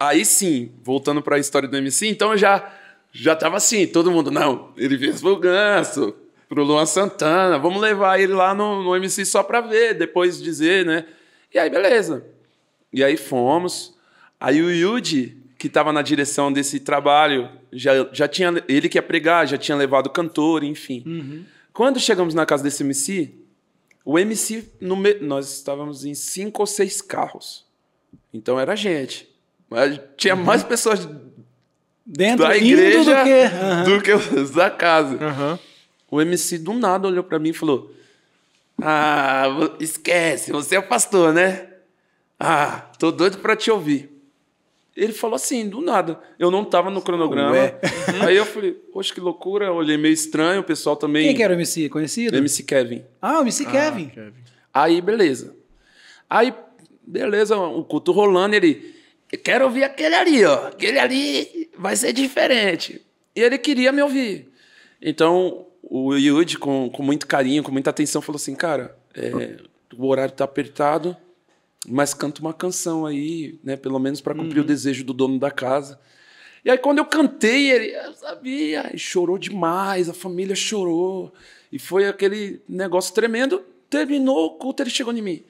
Aí sim, voltando para a história do MC, então eu já já tava assim, todo mundo, não, ele fez o Ganso, pro Luan Santana, vamos levar ele lá no, no MC só para ver, depois dizer, né? E aí, beleza. E aí fomos. Aí o Yudi, que estava na direção desse trabalho, já, já tinha ele que ia pregar, já tinha levado o cantor, enfim. Uhum. Quando chegamos na casa desse MC, o MC, no, nós estávamos em cinco ou seis carros. Então era gente. Mas tinha uhum. mais pessoas dentro da igreja do que, uhum. do que da casa. Uhum. O MC do nada olhou para mim e falou: Ah, esquece, você é pastor, né? Ah, tô doido para te ouvir. Ele falou assim, do nada. Eu não tava no cronograma. Ué. Aí eu falei, poxa, que loucura. olhei meio estranho, o pessoal também. Quem que era o MC conhecido? MC Kevin. Ah, o MC ah, Kevin. Kevin. Aí, beleza. Aí, beleza, o culto rolando, ele. Eu quero ouvir aquele ali, ó. Aquele ali vai ser diferente. E ele queria me ouvir. Então, o Yud, com, com muito carinho, com muita atenção, falou assim: cara, é, o horário tá apertado, mas canta uma canção aí, né? Pelo menos para cumprir uhum. o desejo do dono da casa. E aí, quando eu cantei, ele eu sabia, e chorou demais, a família chorou. E foi aquele negócio tremendo. Terminou o culto, ele chegou em mim.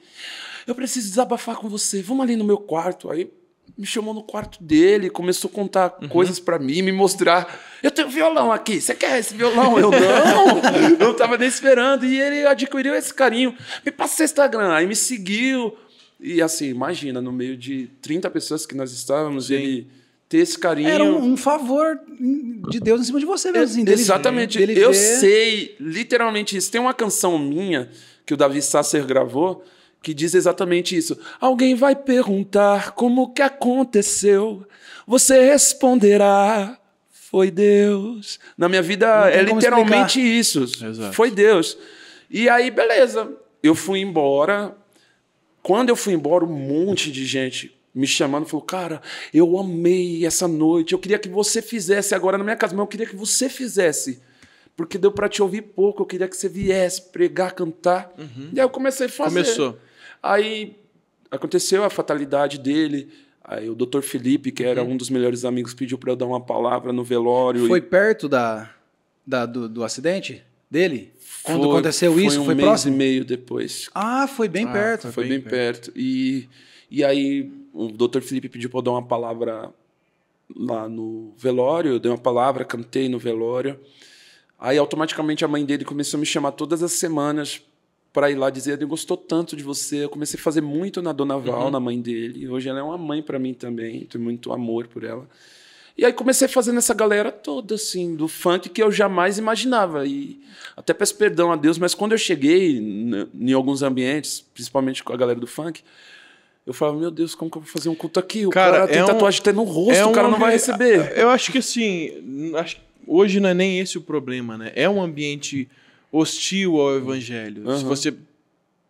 Eu preciso desabafar com você. Vamos ali no meu quarto. Aí me chamou no quarto dele, começou a contar uhum. coisas para mim, me mostrar. Eu tenho violão aqui, você quer esse violão? Eu não, não tava nem esperando. E ele adquiriu esse carinho. Me passou o Instagram, aí me seguiu. E assim, imagina, no meio de 30 pessoas que nós estávamos, Sim. ele ter esse carinho. Era um, um, favor de Deus em cima de você mesmo. Assim, Exatamente. Dele eu ver... sei, literalmente isso. Tem uma canção minha que o Davi Sasser gravou, que diz exatamente isso. Alguém vai perguntar como que aconteceu. Você responderá: Foi Deus. Na minha vida é literalmente explicar. isso. Exato. Foi Deus. E aí, beleza. Eu fui embora. Quando eu fui embora, um monte de gente me chamando falou: Cara, eu amei essa noite. Eu queria que você fizesse agora na minha casa, mas eu queria que você fizesse porque deu para te ouvir pouco, eu queria que você viesse pregar, cantar. Uhum. E aí eu comecei a fazer. Começou. Aí aconteceu a fatalidade dele. Aí o doutor Felipe, que era uhum. um dos melhores amigos, pediu para eu dar uma palavra no velório. Foi e... perto da, da do, do acidente dele? Quando aconteceu foi isso? Foi um mês próximo? e meio depois. Ah, foi bem ah, perto. Foi, foi bem, bem perto. perto. E, e aí o doutor Felipe pediu para eu dar uma palavra lá no velório. Eu dei uma palavra, cantei no velório. Aí automaticamente a mãe dele começou a me chamar todas as semanas para ir lá dizer, ele gostou tanto de você. Eu comecei a fazer muito na Dona Val, uhum. na mãe dele. Hoje ela é uma mãe para mim também, tenho muito amor por ela. E aí comecei fazendo essa galera toda, assim, do funk que eu jamais imaginava. E até peço perdão a Deus, mas quando eu cheguei em alguns ambientes, principalmente com a galera do funk, eu falava, meu Deus, como que eu vou fazer um culto aqui? O cara, cara tem é tatuagem um, até no rosto, é o cara um não vai receber. Eu acho que assim, hoje não é nem esse o problema, né? É um ambiente hostil ao uhum. evangelho. Uhum. Se você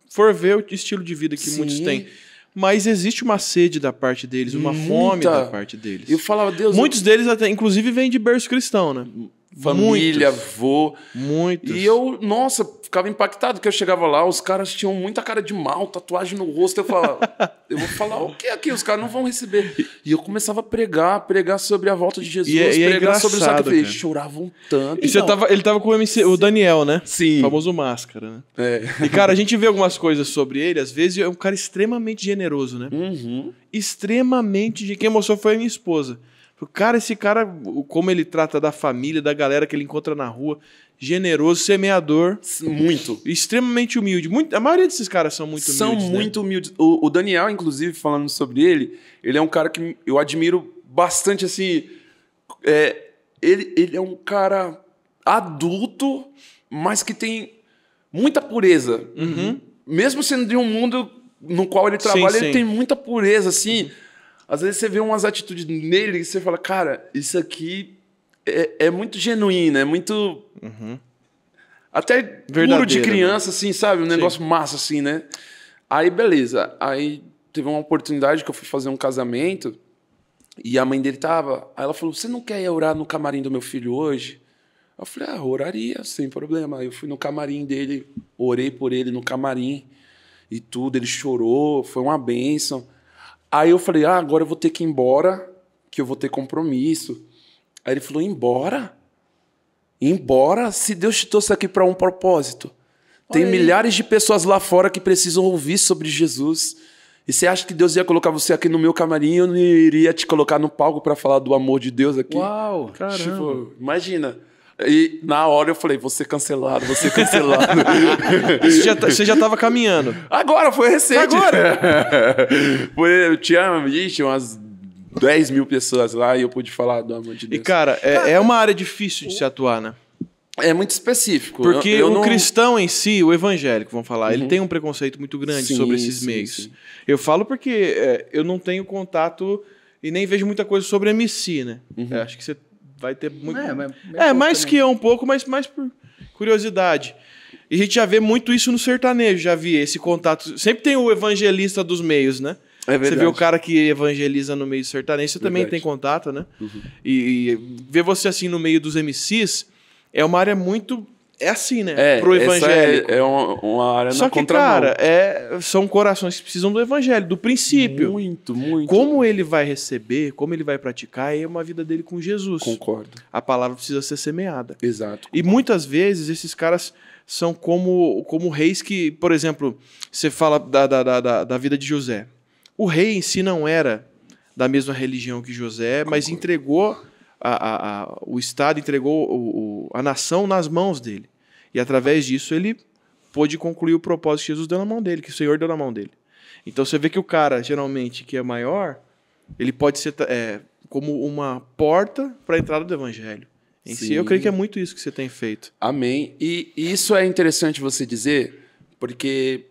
for ver o estilo de vida que Sim. muitos têm. Mas existe uma sede da parte deles, uma Muita. fome da parte deles. Eu falava, Deus. Muitos eu... deles, até, inclusive, vêm de berço cristão, né? família, muitos, vô. Muitos. E eu, nossa, ficava impactado que eu chegava lá, os caras tinham muita cara de mal, tatuagem no rosto. Eu falava, eu vou falar o que aqui? Os caras não vão receber. E eu começava a pregar, pregar sobre a volta de Jesus, e, é, é pregar sobre o sacrifício. Eles choravam tanto. E você não. tava, ele tava com o MC, o Daniel, né? Sim. O famoso máscara, né? É. E, cara, a gente vê algumas coisas sobre ele, às vezes é um cara extremamente generoso, né? Uhum. Extremamente. Quem mostrou foi a minha esposa. Cara, esse cara, como ele trata da família, da galera que ele encontra na rua, generoso, semeador. Muito. Extremamente humilde. Muito, a maioria desses caras são muito são humildes. São né? muito né? humildes. O, o, Daniel, inclusive, falando sobre ele, ele é um cara que eu admiro bastante, assim. É, ele, ele é um cara adulto, mas que tem muita pureza. Uhum. Mesmo sendo de um mundo no qual ele trabalha, sim, sim. ele tem muita pureza, assim. Uhum. Às vezes você vê umas atitudes nele e você fala, cara, isso aqui é, é muito genuíno, é muito. Uhum. Até Verdadeiro, puro né? de criança, né? assim, sabe? Um negócio Sim. massa, assim, né? Aí, beleza. Aí teve uma oportunidade que eu fui fazer um casamento e a mãe dele tava. Aí ela falou: Você não quer ir orar no camarim do meu filho hoje? Eu falei: Ah, oraria, sem problema. Aí eu fui no camarim dele, orei por ele no camarim e tudo. Ele chorou, foi uma bênção. Aí eu falei, ah, agora eu vou ter que ir embora, que eu vou ter compromisso. Aí ele falou, embora? Embora? Se Deus te trouxe aqui para um propósito. Tem Oi. milhares de pessoas lá fora que precisam ouvir sobre Jesus. E você acha que Deus ia colocar você aqui no meu camarim e eu não iria te colocar no palco para falar do amor de Deus aqui? Uau, tipo, caramba. Tipo, imagina. E na hora eu falei, você cancelado, você cancelado. você, já, tá, você já tava caminhando. Agora, foi recente. Agora! foi, eu tinha, ixi, umas 10 mil pessoas lá e eu pude falar do amor de Deus. E, cara, é, cara, é uma área difícil de se atuar, né? É muito específico. Porque eu, eu o não... cristão em si, o evangélico, vamos falar, uhum. ele tem um preconceito muito grande sim, sobre esses sim, meios. Sim. Eu falo porque é, eu não tenho contato e nem vejo muita coisa sobre MC, né? Uhum. É, acho que você vai ter muito. É, mas, é, é mais que é um pouco, mas mais por curiosidade. E a gente já vê muito isso no sertanejo, já vi esse contato. Sempre tem o evangelista dos meios, né? É você vê o cara que evangeliza no meio do sertanejo, você verdade. também tem contato, né? Uhum. E, e ver você assim no meio dos MCs é uma área muito é assim, né? É, Pro evangelho É, é uma, uma, área Só na que, cara, é, são corações que precisam do evangelho, do princípio. Muito, muito. Como ele vai receber, como ele vai praticar, é uma vida dele com Jesus. Concordo. A palavra precisa ser semeada. Exato. Concordo. E muitas vezes esses caras são como, como reis que, por exemplo, você fala da, da, da, da vida de José. O rei em si não era da mesma religião que José, Concordo. mas entregou a, a, a, o Estado, entregou o, o, a nação nas mãos dele. E através disso ele pôde concluir o propósito que Jesus deu na mão dele, que o Senhor deu na mão dele. Então você vê que o cara, geralmente, que é maior, ele pode ser é, como uma porta para a entrada do evangelho. Em si, eu creio que é muito isso que você tem feito. Amém. E isso é interessante você dizer, porque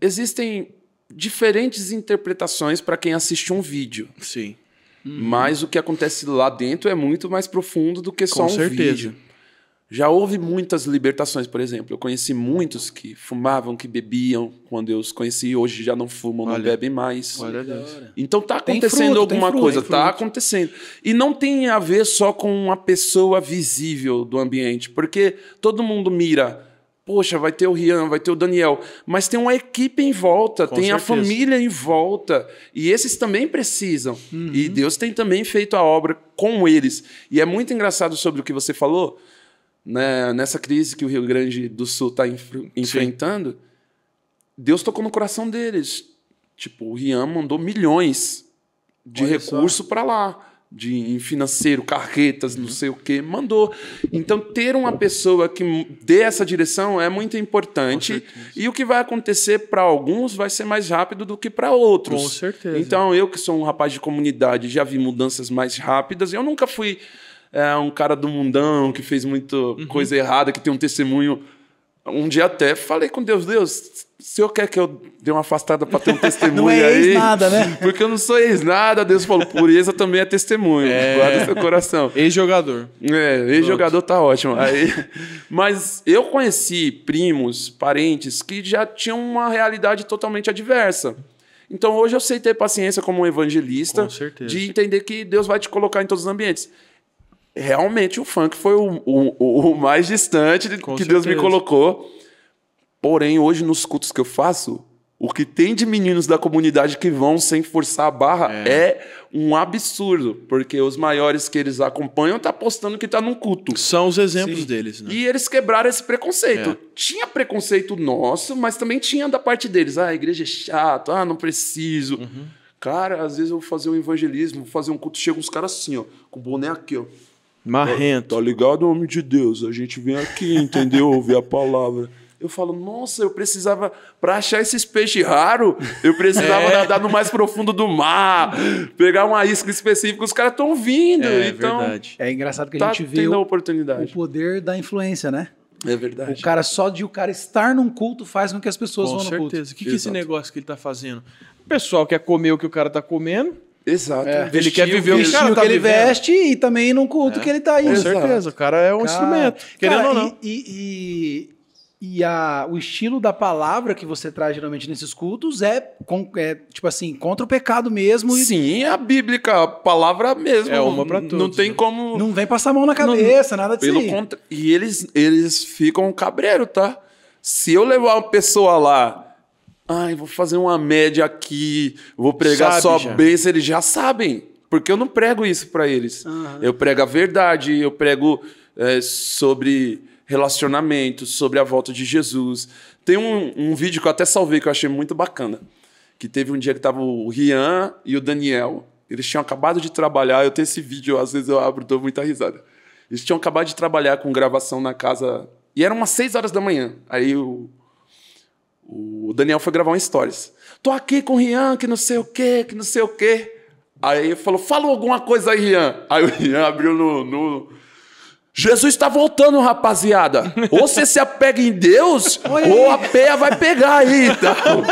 existem diferentes interpretações para quem assiste um vídeo. Sim. Mas o que acontece lá dentro é muito mais profundo do que Com só um certeza. vídeo. Já houve muitas libertações, por exemplo. Eu conheci muitos que fumavam, que bebiam quando eu os conheci. Hoje já não fumam, olha, não bebem mais. Olha Então tá acontecendo fruto, alguma fruto, coisa, tá acontecendo. E não tem a ver só com a pessoa visível do ambiente, porque todo mundo mira poxa, vai ter o Rian, vai ter o Daniel, mas tem uma equipe em volta, Com tem certeza. a família em volta, e esses também precisam. Uhum. E Deus tem também feito a obra com eles. E é muito engraçado sobre o que você falou, né, nessa crise que o Rio Grande do Sul está enfrentando, Deus tocou no coração deles. Tipo, o Rian mandou milhões de Olha recurso para lá de financeiro, carretas, não uhum. sei o que, mandou. Então, ter uma pessoa que dê essa direção é muito importante. E o que vai acontecer para alguns vai ser mais rápido do que para outros. Com certeza. Então, eu que sou um rapaz de comunidade, já vi mudanças mais rápidas. Eu nunca fui é um cara do mundão que fez muita uhum. coisa errada, que tem um testemunho. Um dia até falei com Deus, Deus, o senhor quer que eu dê uma afastada para ter um testemunho não é aí? nada, né? Porque eu não sou ex-nada. Deus falou, pureza também é testemunho. É. Guarda seu coração. Ex-jogador. É, ex-jogador tá ótimo. Aí, mas eu conheci primos, parentes que já tinham uma realidade totalmente adversa. Então hoje eu sei ter paciência como um evangelista de entender que Deus vai te colocar em todos os ambientes realmente o funk foi o, o, o mais distante Com que certeza. Deus me colocou. Porém, hoje nos cultos que eu faço, o que tem de meninos da comunidade que vão sem forçar a barra é, é um absurdo, porque os maiores que eles acompanham tá postando que tá num culto. São os exemplos Sim. deles, né? E eles quebraram esse preconceito. É. Tinha preconceito nosso, mas também tinha da parte deles. Ah, a igreja é chata, ah, não preciso. Uhum. Cara, às vezes eu vou fazer um evangelismo, vou fazer um culto, chega uns caras assim, ó, com o boné aqui, ó. Marrento. Tá, tá ligado, homem de Deus? A gente vem aqui, entendeu? Ouvir a palavra. Eu falo, nossa, eu precisava, para achar esses peixes raros, eu precisava é. nadar no mais profundo do mar, pegar uma isca específica, os caras estão vindo. É, então, verdade. É engraçado que tá a gente vê o, o poder da influência, né? É verdade. O cara, só de o cara estar num culto faz com que as pessoas com vão certeza. no culto. Com certeza. O que, que é esse negócio que ele está fazendo? O pessoal quer comer o que o cara está comendo, Exato. É. Ele quer viver o, o cara tá que ele vivendo. veste e também num culto é. que ele tá aí. Com certeza, o cara é um cara, instrumento. Querendo cara, ou não. E, e, e, a, o estilo da palavra que você traz geralmente nesses cultos é, é tipo assim, contra o pecado mesmo. Sim, a bíblica, a palavra mesmo. É uma pra todos. Não tem né? como. Não vem passar a mão na cabeça, não, nada disso. Pelo contra... E eles, eles ficam cabreiro, tá? Se eu levar uma pessoa lá Ai, vou fazer uma média aqui, vou pregar Sabe só já. bênção. Eles já sabem, porque eu não prego isso para eles. Uhum. Eu prego a verdade, eu prego é, sobre relacionamentos, sobre a volta de Jesus. Tem um, um, vídeo que eu até salvei que eu achei muito bacana. Que teve um dia que tava o Rian e o Daniel. Eles tinham acabado de trabalhar. Eu tenho esse vídeo, às vezes eu abro, dou muita risada. Eles tinham acabado de trabalhar com gravação na casa. E eram umas 6 horas da manhã. Aí o o Daniel foi gravar um stories. Tô aqui com o Rian, que não sei o quê, que não sei o quê. Aí falou, fala alguma coisa aí, Rian. Aí o Rian abriu no... no... Jesus está voltando, rapaziada. Ou você se apega em Deus, Oi. ou a peia vai pegar aí. Então,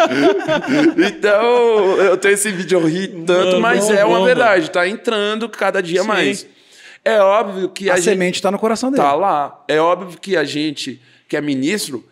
então eu tenho esse vídeo, eu ri tanto, mas é uma verdade. Está entrando cada dia Sim. mais. É óbvio que a, a semente está no coração tá dele. Está lá. É óbvio que a gente, que é ministro,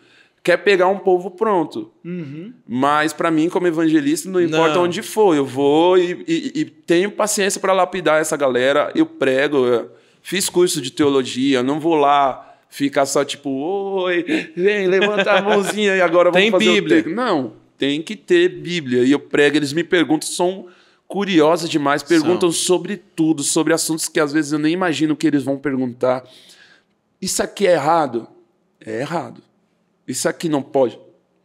quer pegar um povo pronto. Uhum. Mas para mim, como evangelista, não importa não. onde for, eu vou e, e, e tenho paciência para lapidar essa galera. Eu prego, eu fiz curso de teologia, não vou lá ficar só tipo, oi, vem, levanta a mãozinha e agora vamos tem fazer Bíblia. Não, tem que ter Bíblia. E eu prego, eles me perguntam, são curiosos demais, perguntam são. sobre tudo, sobre assuntos que às vezes eu nem imagino que eles vão perguntar. Isso aqui é errado? É errado. Isso aqui não pode.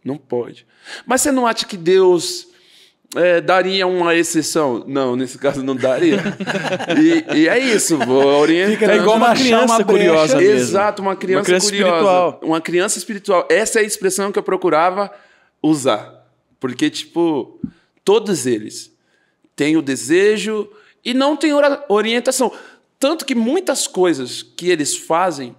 Não pode. Mas você não acha que Deus é, daria uma exceção? Não, nesse caso não daria. e, e, é isso, vou é igual uma, uma criança uma curiosa. Mesmo. Exato, uma criança, uma criança curiosa. Espiritual. Uma criança espiritual. Essa é a expressão que eu procurava usar. Porque, tipo, todos eles têm o desejo e não têm orientação. Tanto que muitas coisas que eles fazem,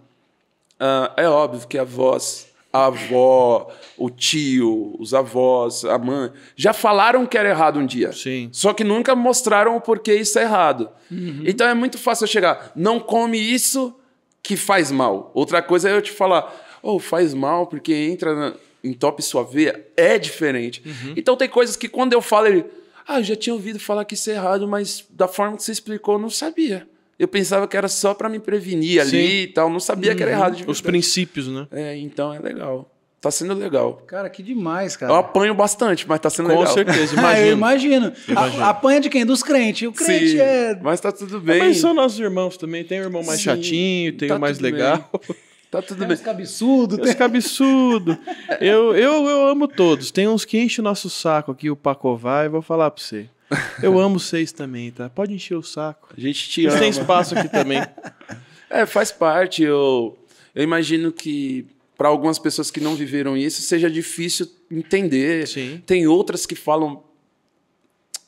uh, é óbvio que a voz a avó, o tio, os avós, a mãe, já falaram que era errado um dia. Sim. Só que nunca mostraram o porquê isso é errado. Uhum. Então é muito fácil eu chegar, não come isso que faz mal. Outra coisa é eu te falar, oh, faz mal porque entra na, top sua veia. É diferente. Uhum. Então tem coisas que quando eu falo, ele, ah, eu já tinha ouvido falar que isso é errado, mas da forma que você explicou, eu não sabia eu pensava que era só para me prevenir ali Sim. e tal. Não sabia uhum. que era uhum. errado. De Os princípios, né? É, então é legal. Tá sendo legal. Cara, que demais, cara. Eu apanho bastante, mas tá sendo Com legal. Com certeza, imagino. É, eu imagino. imagino. A, apanha de quem? Dos crentes. O crente Sim, é. Mas tá tudo bem. Mas são nossos irmãos também. Tem o um irmão mais Sim, chatinho, tem o tá um mais legal. Bem. Tá tudo bem. Uns cabeçudo, tem uns cabeçudo. eu, eu, eu amo todos. Tem uns que enchem o nosso saco aqui, o Pacová, e vou falar pra você. Eu amo vocês também, tá? Pode encher o saco. A gente te ama. tem espaço aqui também. É, faz parte. Eu, eu imagino que para algumas pessoas que não viveram isso seja difícil entender. Sim. Tem outras que falam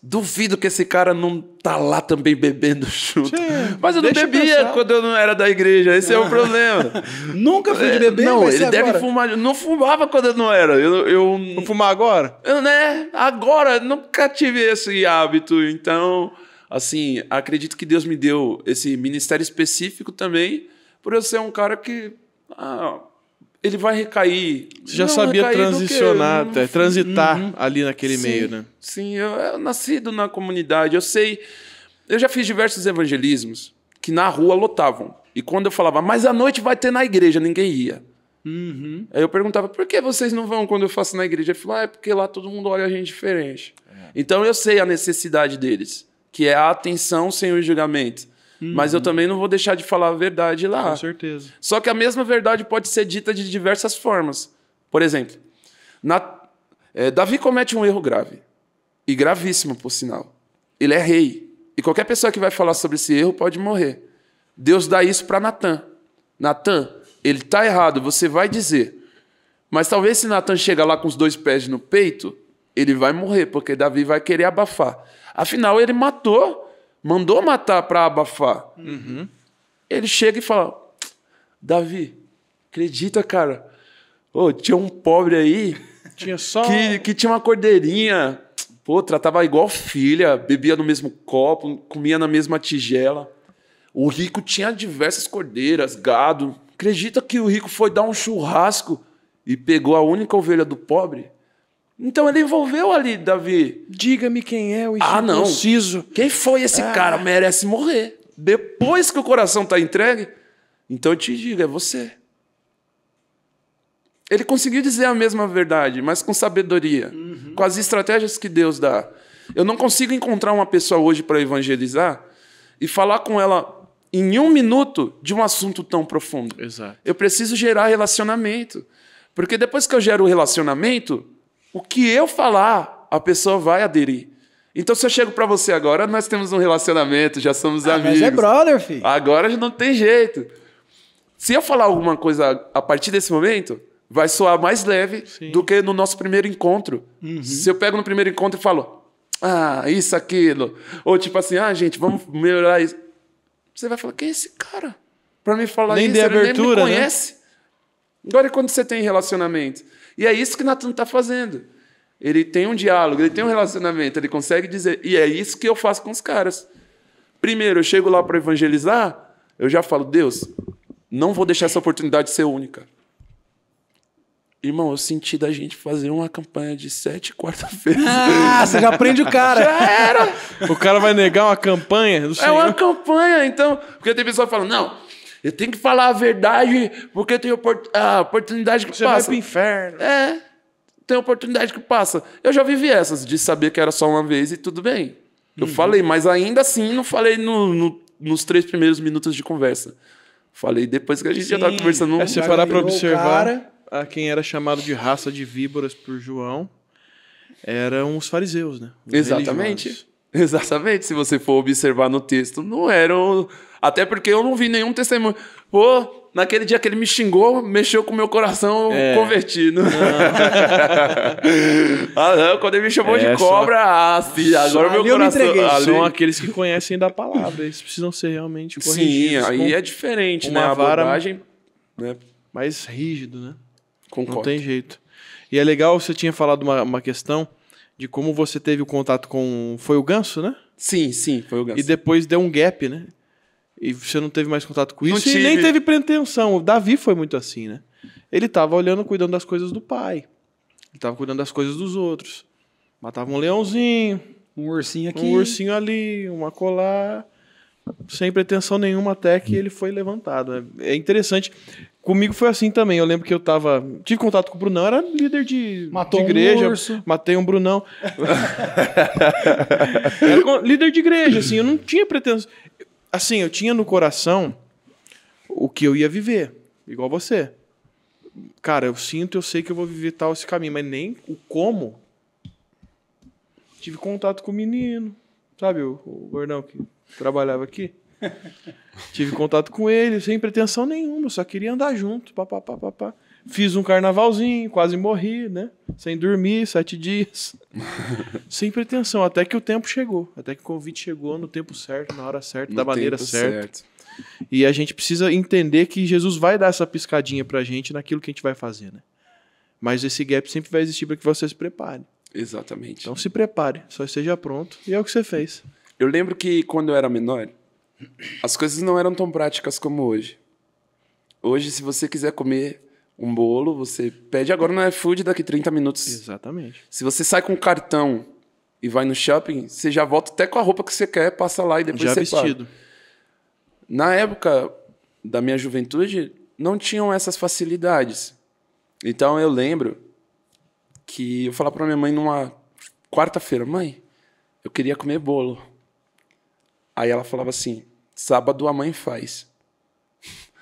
Duvido que esse cara não tá lá também bebendo junto. mas eu não bebia eu quando eu não era da igreja. Esse ah. é o ah. problema. Nunca fui de é, beber, Não, ele deve agora. fumar. Não fumava quando eu não era. Eu, eu, fumar agora? Eu, né? Agora, nunca tive esse hábito. Então, assim, acredito que Deus me deu esse ministério específico também por eu ser um cara que... Ah, ele vai recair. Você já não, sabia transicionar, até, uhum. transitar uhum. ali naquele sim, meio, né? Sim, eu, eu nascido na comunidade, eu sei. Eu já fiz diversos evangelismos que na rua lotavam. E quando eu falava, mas à noite vai ter na igreja, ninguém ia. Uhum. Aí eu perguntava, por que vocês não vão quando eu faço na igreja? Ele falou, ah, é porque lá todo mundo olha a gente diferente. É. Então eu sei a necessidade deles, que é a atenção sem o julgamento. Mas eu uhum. também não vou deixar de falar a verdade lá. Com certeza. Só que a mesma verdade pode ser dita de diversas formas. Por exemplo, na... é, Davi comete um erro grave. E gravíssimo, por sinal. Ele é rei. E qualquer pessoa que vai falar sobre esse erro pode morrer. Deus dá isso para Natan. Natan, ele está errado, você vai dizer. Mas talvez se Natan chega lá com os dois pés no peito, ele vai morrer, porque Davi vai querer abafar. Afinal, ele matou mandou matar para abafar. Uhum. Ele chega e fala: Davi, acredita, cara? oh, tinha um pobre aí. Tinha só. Que, que tinha uma cordeirinha. Pô, tratava igual filha, bebia no mesmo copo, comia na mesma tigela. O rico tinha diversas cordeiras, gado. Acredita que o rico foi dar um churrasco e pegou a única ovelha do pobre? Então ele envolveu ali Davi. Diga-me quem é o Ah, não. Quem foi esse ah. cara? Merece morrer. Depois que o coração está entregue, então eu te digo, é você. Ele conseguiu dizer a mesma verdade, mas com sabedoria, uhum. com as estratégias que Deus dá. Eu não consigo encontrar uma pessoa hoje para evangelizar e falar com ela em um minuto de um assunto tão profundo. Exato. Eu preciso gerar relacionamento. Porque depois que eu gero o relacionamento, o que eu falar, a pessoa vai aderir. Então, se eu chego para você agora, nós temos um relacionamento, já somos ah, amigos. Mas é brother, filho. Agora não tem jeito. Se eu falar alguma coisa a partir desse momento, vai soar mais leve Sim. do que no nosso primeiro encontro. Uhum. Se eu pego no primeiro encontro e falo, ah, isso, aquilo. Ou tipo assim, ah, gente, vamos melhorar isso. Você vai falar, quem é esse cara? Para me falar nem isso, de abertura, ele nem me né? conhece. Né? Agora, quando você tem relacionamento e é isso que Natan está fazendo. Ele tem um diálogo, ele tem um relacionamento, ele consegue dizer. E é isso que eu faço com os caras. Primeiro, eu chego lá para evangelizar, eu já falo, Deus, não vou deixar essa oportunidade ser única. Irmão, eu senti da gente fazer uma campanha de sete quarta-feira. Ah, você já aprende o cara. Já era. O cara vai negar uma campanha? É uma campanha, então. Porque tem pessoa que fala, não, eu tenho que falar a verdade porque tem a oportunidade que Você passa. Você vai pro inferno. É. Tem oportunidade que passa. Eu já vivi essas, de saber que era só uma vez e tudo bem. Eu uhum. falei, mas ainda assim não falei no, no, nos três primeiros minutos de conversa. Falei depois que a gente tá Sim. já tava conversando. É, se parar pra observar, a quem era chamado de raça de víboras por João eram os fariseus, né? Os Exatamente. Religiosos. Exatamente, se você for observar no texto, não eram. Até porque eu não vi nenhum testemunho. Pô, naquele dia que ele me xingou, mexeu com o meu coração é. convertido. ah, não, quando ele me chamou é, de cobra, só... ah, sim, agora meu coração. Ah, são aqueles que conhecem da palavra, eles precisam ser realmente corrigidos. Sim, aí é diferente, né? A abordagem, né? mais rígido, né? Concordo. Não tem jeito. E é legal, você tinha falado uma, uma questão de como você teve o contato com. Foi o Ganso, né? Sim, sim, foi o Ganso. E depois deu um gap, né? E você não teve mais contato com isso não e nem teve pretensão. O Davi foi muito assim, né? Ele tava olhando, cuidando das coisas do pai. Ele tava cuidando das coisas dos outros. Matava um leãozinho. Um ursinho aqui. Um ursinho ali, uma colar sem pretensão nenhuma até que ele foi levantado. Né? É interessante. Comigo foi assim também. Eu lembro que eu tava. Tive contato com o Brunão, era líder de, Matou de igreja. Um matei um Brunão. era líder de igreja, assim, eu não tinha pretensão. Assim, eu tinha no coração o que eu ia viver, igual você. Cara, eu sinto, eu sei que eu vou viver tal esse caminho, mas nem o como. Tive contato com o menino, sabe, o, o gordão que trabalhava aqui. Tive contato com ele, sem pretensão nenhuma, só queria andar junto, pá, pá, pá, pá, pá. Fiz um carnavalzinho, quase morri, né? Sem dormir, sete dias. sem pretensão, até que o tempo chegou. Até que o convite chegou no tempo certo, na hora certa, no da maneira certa. Certo. E a gente precisa entender que Jesus vai dar essa piscadinha pra gente naquilo que a gente vai fazer, né? Mas esse gap sempre vai existir para que você se prepare. Exatamente. Então se prepare, só esteja pronto. E é o que você fez. Eu lembro que quando eu era menor, as coisas não eram tão práticas como hoje. Hoje, se você quiser comer um bolo, você pede agora no iFood daqui 30 minutos. Exatamente. Se você sai com um cartão e vai no shopping, você já volta até com a roupa que você quer, passa lá e depois já você vestido. Na época da minha juventude, não tinham essas facilidades. Então eu lembro que eu falava para minha mãe numa quarta-feira, mãe, eu queria comer bolo. Aí ela falava assim: sábado a mãe faz.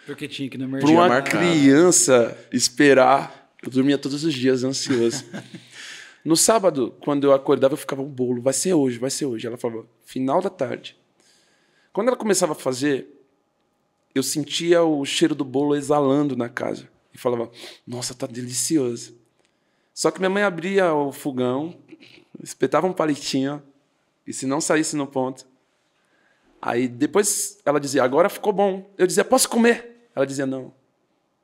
Porque tinha que não Para uma marcado. criança esperar, eu dormia todos os dias ansioso. no sábado, quando eu acordava, eu ficava um bolo, vai ser hoje, vai ser hoje. Ela falava, final da tarde. Quando ela começava a fazer, eu sentia o cheiro do bolo exalando na casa. E falava, nossa, tá delicioso. Só que minha mãe abria o fogão, espetava um palitinho, e se não saísse no ponto, Aí depois ela dizia, agora ficou bom. Eu dizia, posso comer? Ela dizia, não.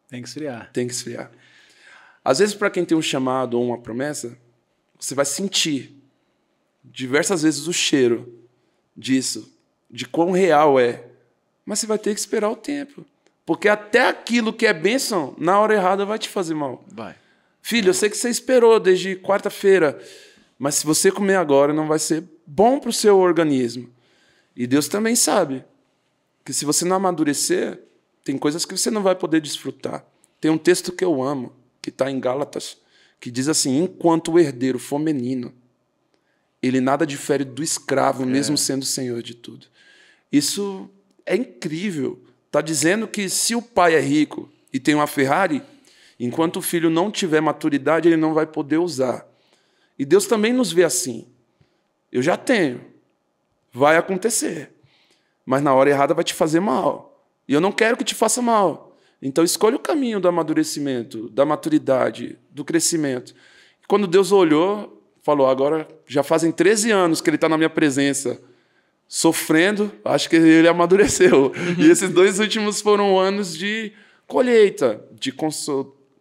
Tem que esfriar. Tem que esfriar. Às vezes, para quem tem um chamado ou uma promessa, você vai sentir diversas vezes o cheiro disso, de quão real é. Mas você vai ter que esperar o tempo. Porque até aquilo que é bênção, na hora errada, vai te fazer mal. Vai. Filho, eu sei que você esperou desde quarta-feira, mas se você comer agora, não vai ser bom para o seu organismo. E Deus também sabe que se você não amadurecer, tem coisas que você não vai poder desfrutar. Tem um texto que eu amo, que está em Gálatas, que diz assim: Enquanto o herdeiro for menino, ele nada difere do escravo, é. mesmo sendo senhor de tudo. Isso é incrível. Está dizendo que se o pai é rico e tem uma Ferrari, enquanto o filho não tiver maturidade, ele não vai poder usar. E Deus também nos vê assim. Eu já tenho, vai acontecer. Mas na hora errada vai te fazer mal. E eu não quero que te faça mal. Então escolha o caminho do amadurecimento, da maturidade, do crescimento. quando Deus olhou, falou: agora já fazem 13 anos que ele está na minha presença, sofrendo, acho que ele amadureceu. Uhum. e esses dois últimos foram anos de colheita, de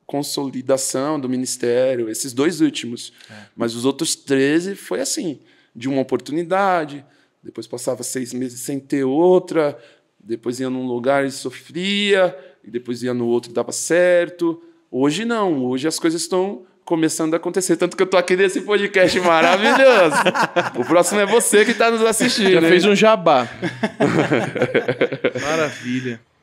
consolidação do ministério, esses dois últimos. É. Mas os outros 13 foi assim, de uma oportunidade, depois passava seis meses sem ter outra, depois ia num lugar e sofria, e depois ia no outro e dava certo. Hoje não, hoje as coisas estão começando a acontecer. Tanto que eu tô aqui nesse podcast maravilhoso. o próximo é você que está nos assistindo. Já fez um jabá. Maravilha.